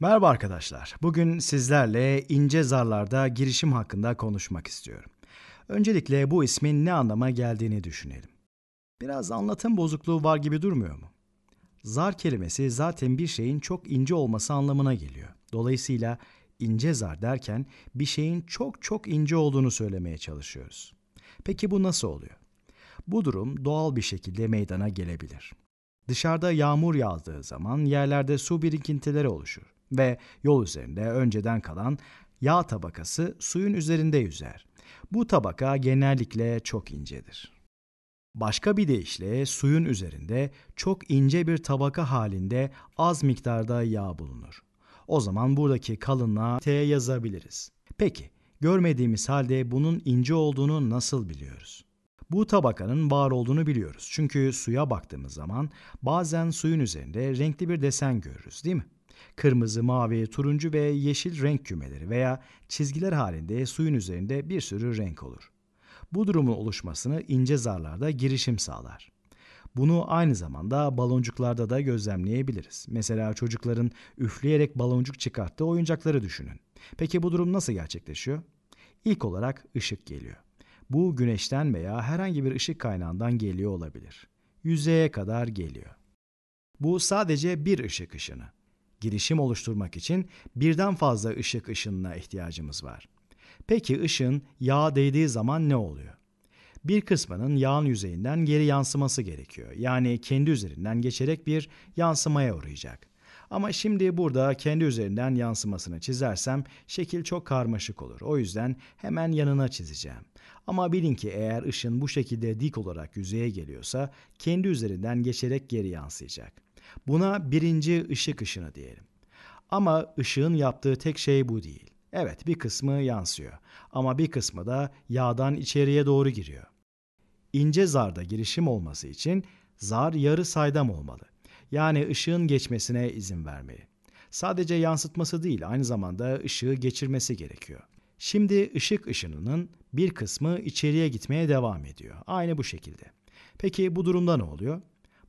Merhaba arkadaşlar. Bugün sizlerle ince zarlarda girişim hakkında konuşmak istiyorum. Öncelikle bu ismin ne anlama geldiğini düşünelim. Biraz anlatım bozukluğu var gibi durmuyor mu? Zar kelimesi zaten bir şeyin çok ince olması anlamına geliyor. Dolayısıyla ince zar derken bir şeyin çok çok ince olduğunu söylemeye çalışıyoruz. Peki bu nasıl oluyor? Bu durum doğal bir şekilde meydana gelebilir. Dışarıda yağmur yağdığı zaman yerlerde su birikintileri oluşur ve yol üzerinde önceden kalan yağ tabakası suyun üzerinde yüzer. Bu tabaka genellikle çok incedir. Başka bir deyişle suyun üzerinde çok ince bir tabaka halinde az miktarda yağ bulunur. O zaman buradaki kalınlığa T yazabiliriz. Peki, görmediğimiz halde bunun ince olduğunu nasıl biliyoruz? Bu tabakanın var olduğunu biliyoruz. Çünkü suya baktığımız zaman bazen suyun üzerinde renkli bir desen görürüz, değil mi? Kırmızı, mavi, turuncu ve yeşil renk kümeleri veya çizgiler halinde suyun üzerinde bir sürü renk olur. Bu durumun oluşmasını ince zarlarda girişim sağlar. Bunu aynı zamanda baloncuklarda da gözlemleyebiliriz. Mesela çocukların üfleyerek baloncuk çıkarttığı oyuncakları düşünün. Peki bu durum nasıl gerçekleşiyor? İlk olarak ışık geliyor. Bu güneşten veya herhangi bir ışık kaynağından geliyor olabilir. Yüzeye kadar geliyor. Bu sadece bir ışık ışını girişim oluşturmak için birden fazla ışık ışınına ihtiyacımız var. Peki ışın yağ değdiği zaman ne oluyor? Bir kısmının yağın yüzeyinden geri yansıması gerekiyor. Yani kendi üzerinden geçerek bir yansımaya uğrayacak. Ama şimdi burada kendi üzerinden yansımasını çizersem şekil çok karmaşık olur. O yüzden hemen yanına çizeceğim. Ama bilin ki eğer ışın bu şekilde dik olarak yüzeye geliyorsa kendi üzerinden geçerek geri yansıyacak. Buna birinci ışık ışını diyelim. Ama ışığın yaptığı tek şey bu değil. Evet bir kısmı yansıyor ama bir kısmı da yağdan içeriye doğru giriyor. İnce zarda girişim olması için zar yarı saydam olmalı. Yani ışığın geçmesine izin vermeli. Sadece yansıtması değil aynı zamanda ışığı geçirmesi gerekiyor. Şimdi ışık ışınının bir kısmı içeriye gitmeye devam ediyor. Aynı bu şekilde. Peki bu durumda ne oluyor?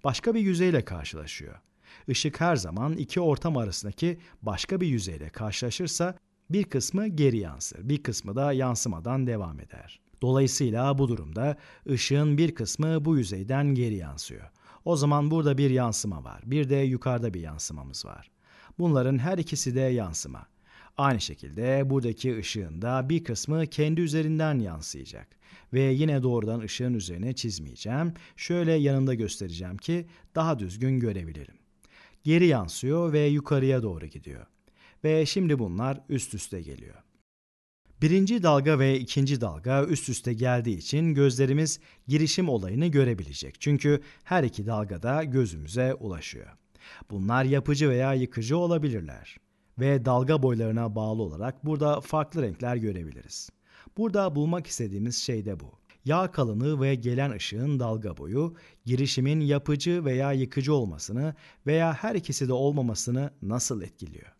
başka bir yüzeyle karşılaşıyor. Işık her zaman iki ortam arasındaki başka bir yüzeyle karşılaşırsa bir kısmı geri yansır, bir kısmı da yansımadan devam eder. Dolayısıyla bu durumda ışığın bir kısmı bu yüzeyden geri yansıyor. O zaman burada bir yansıma var. Bir de yukarıda bir yansımamız var. Bunların her ikisi de yansıma. Aynı şekilde buradaki ışığın da bir kısmı kendi üzerinden yansıyacak. Ve yine doğrudan ışığın üzerine çizmeyeceğim. Şöyle yanında göstereceğim ki daha düzgün görebilirim. Geri yansıyor ve yukarıya doğru gidiyor. Ve şimdi bunlar üst üste geliyor. Birinci dalga ve ikinci dalga üst üste geldiği için gözlerimiz girişim olayını görebilecek. Çünkü her iki dalga da gözümüze ulaşıyor. Bunlar yapıcı veya yıkıcı olabilirler ve dalga boylarına bağlı olarak burada farklı renkler görebiliriz. Burada bulmak istediğimiz şey de bu. Yağ kalınlığı ve gelen ışığın dalga boyu, girişimin yapıcı veya yıkıcı olmasını veya her ikisi de olmamasını nasıl etkiliyor?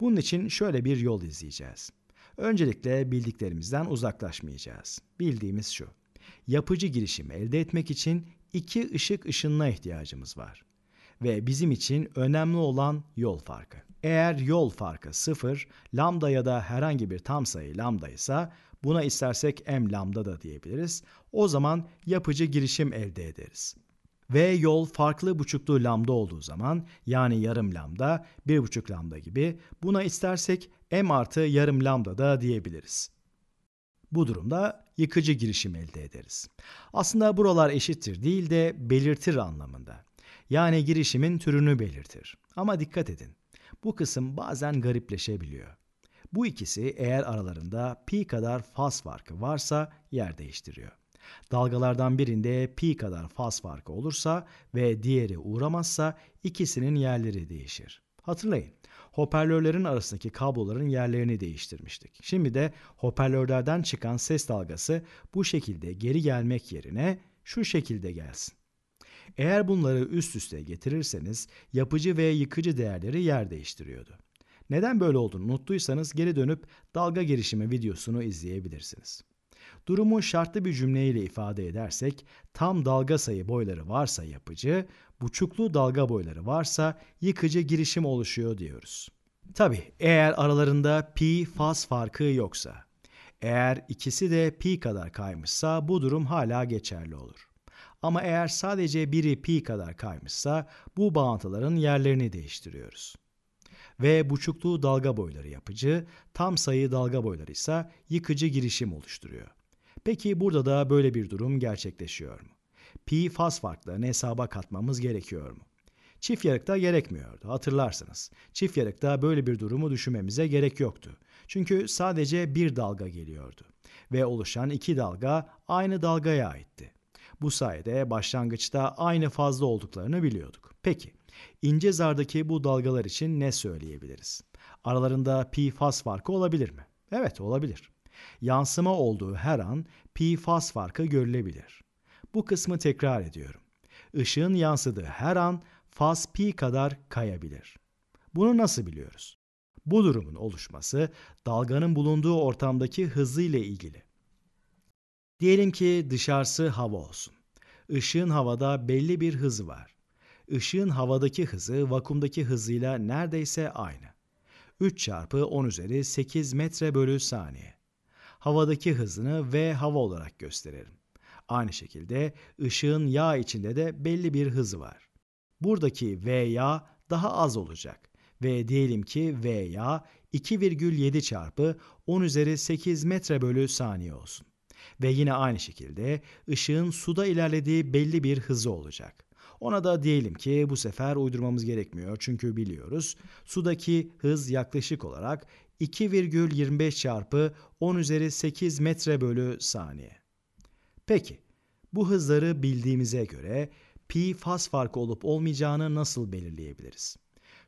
Bunun için şöyle bir yol izleyeceğiz. Öncelikle bildiklerimizden uzaklaşmayacağız. Bildiğimiz şu. Yapıcı girişimi elde etmek için iki ışık ışınına ihtiyacımız var ve bizim için önemli olan yol farkı. Eğer yol farkı sıfır, lambda ya da herhangi bir tam sayı lambda ise buna istersek m lambda da diyebiliriz. O zaman yapıcı girişim elde ederiz. Ve yol farklı buçuklu lambda olduğu zaman yani yarım lambda, bir buçuk lambda gibi buna istersek m artı yarım lambda da diyebiliriz. Bu durumda yıkıcı girişim elde ederiz. Aslında buralar eşittir değil de belirtir anlamında yani girişimin türünü belirtir. Ama dikkat edin, bu kısım bazen garipleşebiliyor. Bu ikisi eğer aralarında pi kadar faz farkı varsa yer değiştiriyor. Dalgalardan birinde pi kadar faz farkı olursa ve diğeri uğramazsa ikisinin yerleri değişir. Hatırlayın, hoparlörlerin arasındaki kabloların yerlerini değiştirmiştik. Şimdi de hoparlörlerden çıkan ses dalgası bu şekilde geri gelmek yerine şu şekilde gelsin. Eğer bunları üst üste getirirseniz yapıcı ve yıkıcı değerleri yer değiştiriyordu. Neden böyle olduğunu unuttuysanız geri dönüp dalga girişimi videosunu izleyebilirsiniz. Durumu şartlı bir cümleyle ifade edersek tam dalga sayı boyları varsa yapıcı, buçuklu dalga boyları varsa yıkıcı girişim oluşuyor diyoruz. Tabi eğer aralarında pi faz farkı yoksa, eğer ikisi de pi kadar kaymışsa bu durum hala geçerli olur. Ama eğer sadece biri pi kadar kaymışsa bu bağıntıların yerlerini değiştiriyoruz. Ve buçuklu dalga boyları yapıcı, tam sayı dalga boyları ise yıkıcı girişim oluşturuyor. Peki burada da böyle bir durum gerçekleşiyor mu? Pi faz farklarını hesaba katmamız gerekiyor mu? Çift yarıkta gerekmiyordu hatırlarsınız. Çift yarıkta böyle bir durumu düşünmemize gerek yoktu. Çünkü sadece bir dalga geliyordu ve oluşan iki dalga aynı dalgaya aitti. Bu sayede başlangıçta aynı fazla olduklarını biliyorduk. Peki ince zardaki bu dalgalar için ne söyleyebiliriz? Aralarında pi faz farkı olabilir mi? Evet olabilir. Yansıma olduğu her an pi faz farkı görülebilir. Bu kısmı tekrar ediyorum. Işığın yansıdığı her an faz pi kadar kayabilir. Bunu nasıl biliyoruz? Bu durumun oluşması dalganın bulunduğu ortamdaki hızı ile ilgili. Diyelim ki dışarısı hava olsun. Işığın havada belli bir hızı var. Işığın havadaki hızı vakumdaki hızıyla neredeyse aynı. 3 çarpı 10 üzeri 8 metre bölü saniye. Havadaki hızını v hava olarak gösterelim. Aynı şekilde ışığın yağ içinde de belli bir hızı var. Buradaki v yağ daha az olacak ve diyelim ki v yağ 2,7 çarpı 10 üzeri 8 metre bölü saniye olsun. Ve yine aynı şekilde ışığın suda ilerlediği belli bir hızı olacak. Ona da diyelim ki bu sefer uydurmamız gerekmiyor çünkü biliyoruz sudaki hız yaklaşık olarak 2,25 çarpı 10 üzeri 8 metre bölü saniye. Peki bu hızları bildiğimize göre pi faz farkı olup olmayacağını nasıl belirleyebiliriz?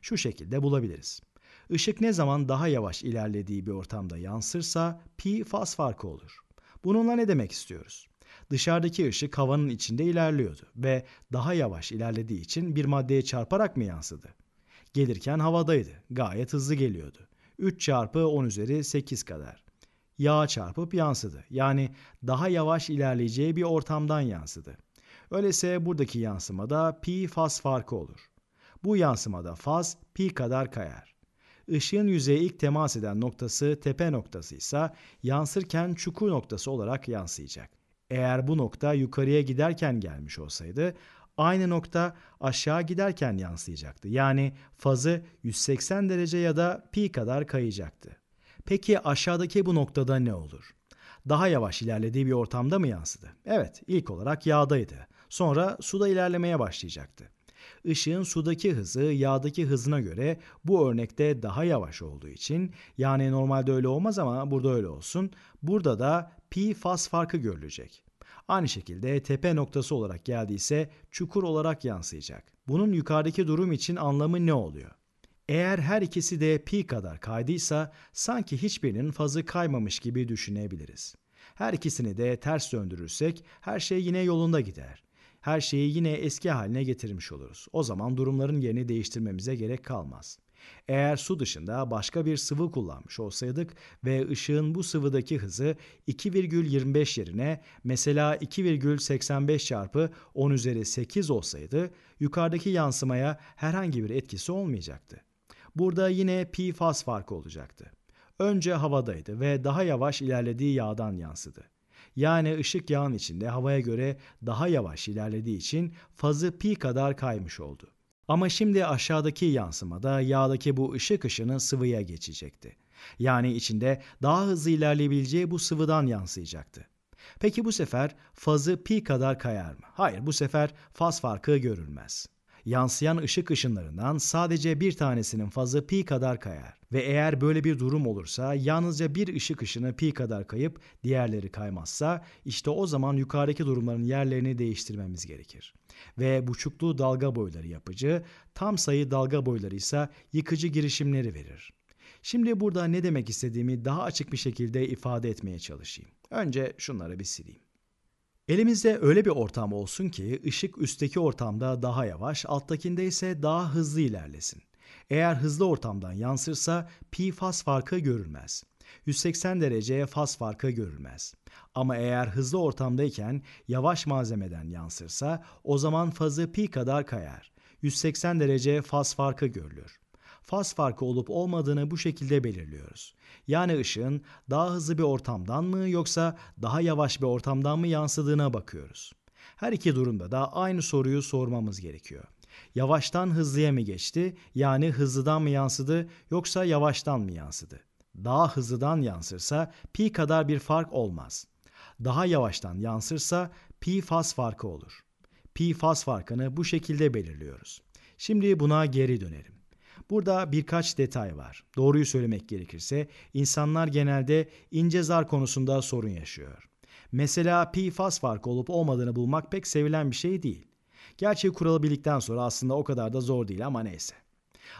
Şu şekilde bulabiliriz. Işık ne zaman daha yavaş ilerlediği bir ortamda yansırsa pi faz farkı olur. Bununla ne demek istiyoruz? Dışarıdaki ışık havanın içinde ilerliyordu ve daha yavaş ilerlediği için bir maddeye çarparak mı yansıdı? Gelirken havadaydı. Gayet hızlı geliyordu. 3 çarpı 10 üzeri 8 kadar. Yağa çarpıp yansıdı. Yani daha yavaş ilerleyeceği bir ortamdan yansıdı. Öyleyse buradaki yansımada pi faz farkı olur. Bu yansımada faz pi kadar kayar. Işığın yüzeye ilk temas eden noktası tepe noktası ise yansırken çukur noktası olarak yansıyacak. Eğer bu nokta yukarıya giderken gelmiş olsaydı aynı nokta aşağı giderken yansıyacaktı. Yani fazı 180 derece ya da pi kadar kayacaktı. Peki aşağıdaki bu noktada ne olur? Daha yavaş ilerlediği bir ortamda mı yansıdı? Evet, ilk olarak yağdaydı. Sonra suda ilerlemeye başlayacaktı. Işığın sudaki hızı yağdaki hızına göre bu örnekte daha yavaş olduğu için yani normalde öyle olmaz ama burada öyle olsun. Burada da pi faz farkı görülecek. Aynı şekilde tepe noktası olarak geldiyse çukur olarak yansıyacak. Bunun yukarıdaki durum için anlamı ne oluyor? Eğer her ikisi de pi kadar kaydıysa sanki hiçbirinin fazı kaymamış gibi düşünebiliriz. Her ikisini de ters döndürürsek her şey yine yolunda gider her şeyi yine eski haline getirmiş oluruz. O zaman durumların yerini değiştirmemize gerek kalmaz. Eğer su dışında başka bir sıvı kullanmış olsaydık ve ışığın bu sıvıdaki hızı 2,25 yerine mesela 2,85 çarpı 10 üzeri 8 olsaydı yukarıdaki yansımaya herhangi bir etkisi olmayacaktı. Burada yine pi faz farkı olacaktı. Önce havadaydı ve daha yavaş ilerlediği yağdan yansıdı. Yani ışık yağın içinde havaya göre daha yavaş ilerlediği için fazı pi kadar kaymış oldu. Ama şimdi aşağıdaki yansımada yağdaki bu ışık ışını sıvıya geçecekti. Yani içinde daha hızlı ilerleyebileceği bu sıvıdan yansıyacaktı. Peki bu sefer fazı pi kadar kayar mı? Hayır bu sefer faz farkı görülmez yansıyan ışık ışınlarından sadece bir tanesinin fazı pi kadar kayar ve eğer böyle bir durum olursa yalnızca bir ışık ışını pi kadar kayıp diğerleri kaymazsa işte o zaman yukarıdaki durumların yerlerini değiştirmemiz gerekir. Ve buçuklu dalga boyları yapıcı, tam sayı dalga boyları ise yıkıcı girişimleri verir. Şimdi burada ne demek istediğimi daha açık bir şekilde ifade etmeye çalışayım. Önce şunları bir sileyim. Elimizde öyle bir ortam olsun ki ışık üstteki ortamda daha yavaş, alttakinde ise daha hızlı ilerlesin. Eğer hızlı ortamdan yansırsa pi faz farkı görülmez. 180 dereceye faz farkı görülmez. Ama eğer hızlı ortamdayken yavaş malzemeden yansırsa o zaman fazı pi kadar kayar. 180 dereceye faz farkı görülür faz farkı olup olmadığını bu şekilde belirliyoruz. Yani ışığın daha hızlı bir ortamdan mı yoksa daha yavaş bir ortamdan mı yansıdığına bakıyoruz. Her iki durumda da aynı soruyu sormamız gerekiyor. Yavaştan hızlıya mı geçti? Yani hızlıdan mı yansıdı yoksa yavaştan mı yansıdı? Daha hızlıdan yansırsa pi kadar bir fark olmaz. Daha yavaştan yansırsa pi faz farkı olur. Pi faz farkını bu şekilde belirliyoruz. Şimdi buna geri dönelim. Burada birkaç detay var. Doğruyu söylemek gerekirse insanlar genelde ince zar konusunda sorun yaşıyor. Mesela pi faz farkı olup olmadığını bulmak pek sevilen bir şey değil. Gerçi kuralı bildikten sonra aslında o kadar da zor değil ama neyse.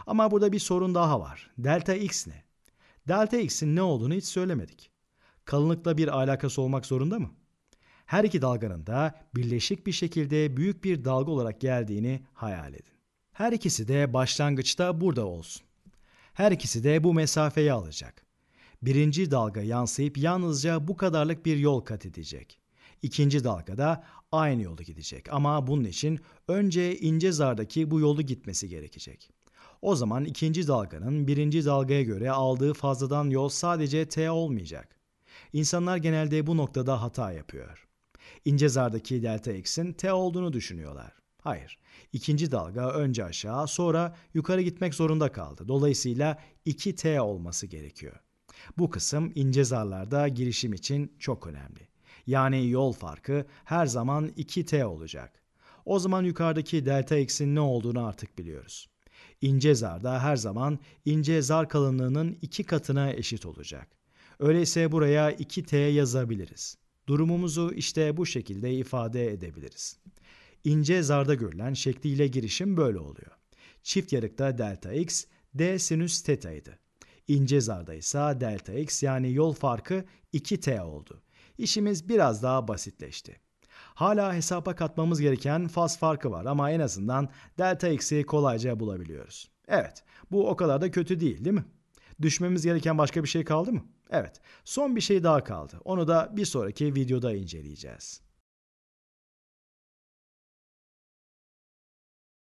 Ama burada bir sorun daha var. Delta x ne? Delta x'in ne olduğunu hiç söylemedik. Kalınlıkla bir alakası olmak zorunda mı? Her iki dalganın da birleşik bir şekilde büyük bir dalga olarak geldiğini hayal edin. Her ikisi de başlangıçta burada olsun. Her ikisi de bu mesafeyi alacak. Birinci dalga yansıyıp yalnızca bu kadarlık bir yol kat edecek. İkinci dalga da aynı yolu gidecek ama bunun için önce ince zardaki bu yolu gitmesi gerekecek. O zaman ikinci dalganın birinci dalgaya göre aldığı fazladan yol sadece T olmayacak. İnsanlar genelde bu noktada hata yapıyor. İnce zardaki delta x'in T olduğunu düşünüyorlar. Hayır. İkinci dalga önce aşağı sonra yukarı gitmek zorunda kaldı. Dolayısıyla 2T olması gerekiyor. Bu kısım ince zarlarda girişim için çok önemli. Yani yol farkı her zaman 2T olacak. O zaman yukarıdaki delta x'in ne olduğunu artık biliyoruz. İnce zarda her zaman ince zar kalınlığının iki katına eşit olacak. Öyleyse buraya 2T yazabiliriz. Durumumuzu işte bu şekilde ifade edebiliriz. Ince zarda görülen şekliyle girişim böyle oluyor. Çift yarıkta delta x, d sinüs idi. İnce zarda ise delta x yani yol farkı 2t oldu. İşimiz biraz daha basitleşti. Hala hesaba katmamız gereken faz farkı var ama en azından delta x'i kolayca bulabiliyoruz. Evet, bu o kadar da kötü değil değil mi? Düşmemiz gereken başka bir şey kaldı mı? Evet, son bir şey daha kaldı. Onu da bir sonraki videoda inceleyeceğiz.